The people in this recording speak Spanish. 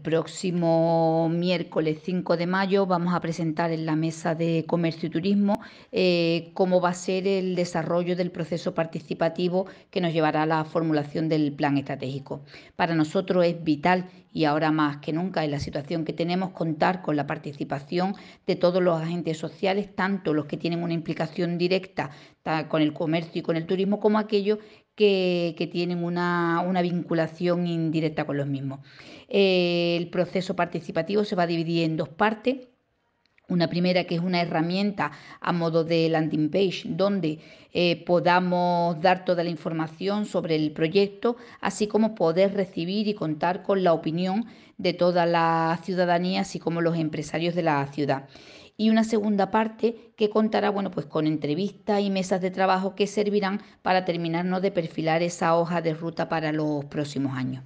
próximo miércoles 5 de mayo vamos a presentar en la Mesa de Comercio y Turismo eh, cómo va a ser el desarrollo del proceso participativo que nos llevará a la formulación del plan estratégico. Para nosotros es vital y ahora más que nunca en la situación que tenemos contar con la participación de todos los agentes sociales, tanto los que tienen una implicación directa con el comercio y con el turismo como aquellos que, tienen una, vinculación indirecta con los mismos. Eh, el proceso participativo se va a dividir en dos partes. Una primera que es una herramienta a modo de landing page donde eh, podamos dar toda la información sobre el proyecto, así como poder recibir y contar con la opinión de toda la ciudadanía, así como los empresarios de la ciudad. Y una segunda parte que contará bueno, pues con entrevistas y mesas de trabajo que servirán para terminarnos de perfilar esa hoja de ruta para los próximos años.